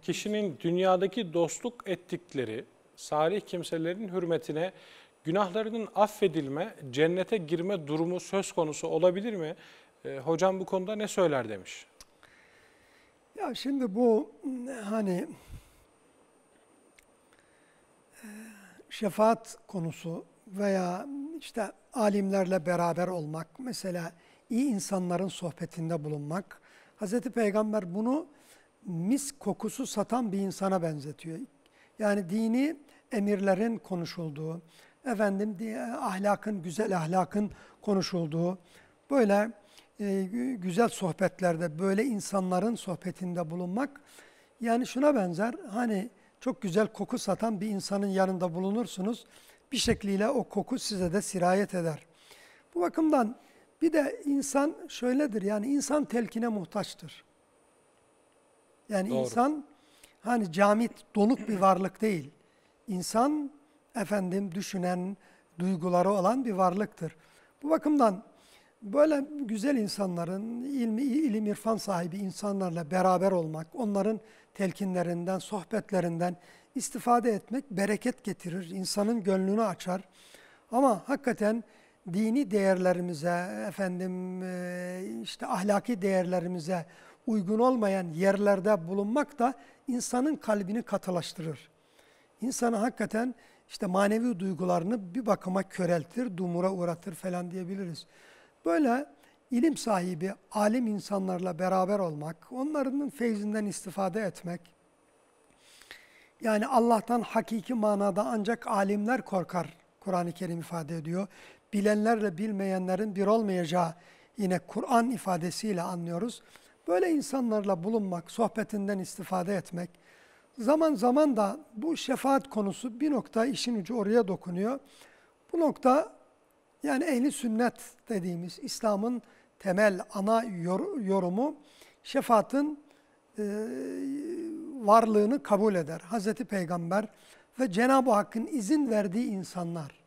Kişinin dünyadaki dostluk ettikleri salih kimselerin hürmetine günahlarının affedilme, cennete girme durumu söz konusu olabilir mi? E, hocam bu konuda ne söyler demiş. Ya şimdi bu hani e, şefaat konusu veya işte alimlerle beraber olmak, mesela iyi insanların sohbetinde bulunmak. Hazreti Peygamber bunu mis kokusu satan bir insana benzetiyor. Yani dini emirlerin konuşulduğu, efendim e, ahlakın, güzel ahlakın konuşulduğu, böyle e, güzel sohbetlerde, böyle insanların sohbetinde bulunmak, yani şuna benzer, hani çok güzel koku satan bir insanın yanında bulunursunuz, bir şekliyle o koku size de sirayet eder. Bu bakımdan bir de insan şöyledir, yani insan telkine muhtaçtır. Yani Doğru. insan hani camit donuk bir varlık değil. İnsan efendim düşünen, duyguları olan bir varlıktır. Bu bakımdan böyle güzel insanların, ilmi, ilim irfan sahibi insanlarla beraber olmak, onların telkinlerinden, sohbetlerinden istifade etmek bereket getirir, insanın gönlünü açar. Ama hakikaten dini değerlerimize, efendim işte ahlaki değerlerimize uygun olmayan yerlerde bulunmak da insanın kalbini katılaştırır. İnsanı hakikaten işte manevi duygularını bir bakıma köreltir, dumura uğratır falan diyebiliriz. Böyle ilim sahibi, alim insanlarla beraber olmak, onların feyzinden istifade etmek, yani Allah'tan hakiki manada ancak alimler korkar, Kur'an-ı Kerim ifade ediyor. Bilenlerle bilmeyenlerin bir olmayacağı yine Kur'an ifadesiyle anlıyoruz. Böyle insanlarla bulunmak, sohbetinden istifade etmek, zaman zaman da bu şefaat konusu bir nokta işin ucu oraya dokunuyor. Bu nokta yani ehli sünnet dediğimiz İslam'ın temel ana yor yorumu şefaatin e, varlığını kabul eder. Hazreti Peygamber ve Cenab-ı Hakk'ın izin verdiği insanlar.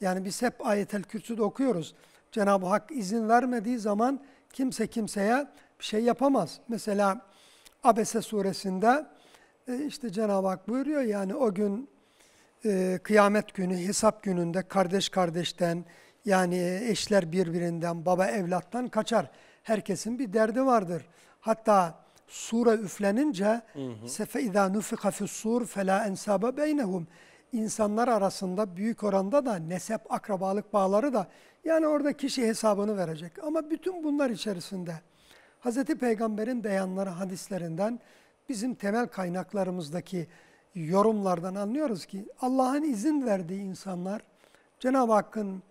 Yani biz hep Ayet el kürsüde okuyoruz. Cenab-ı Hak izin vermediği zaman kimse kimseye şey yapamaz. Mesela Abese suresinde e, işte Cenab-ı Hak buyuruyor yani o gün e, kıyamet günü, hesap gününde kardeş kardeşten yani eşler birbirinden, baba evlattan kaçar. Herkesin bir derdi vardır. Hatta sure üflenince sefe izâ nufika fissûr felâ ensâbe beynehum. İnsanlar arasında büyük oranda da nesep akrabalık bağları da yani orada kişi hesabını verecek. Ama bütün bunlar içerisinde Hz. Peygamber'in beyanları hadislerinden bizim temel kaynaklarımızdaki yorumlardan anlıyoruz ki Allah'ın izin verdiği insanlar, Cenab-ı Hakk'ın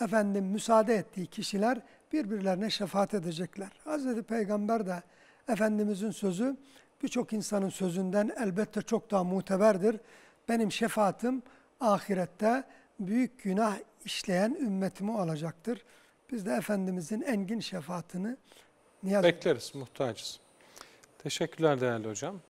efendim müsaade ettiği kişiler birbirlerine şefaat edecekler. Hz. Peygamber de Efendimizin sözü birçok insanın sözünden elbette çok daha muteberdir. Benim şefaatim ahirette büyük günah işleyen ümmetimi olacaktır. Biz de Efendimizin engin şefaatini Nihaz Bekleriz, muhtacız. Teşekkürler değerli hocam.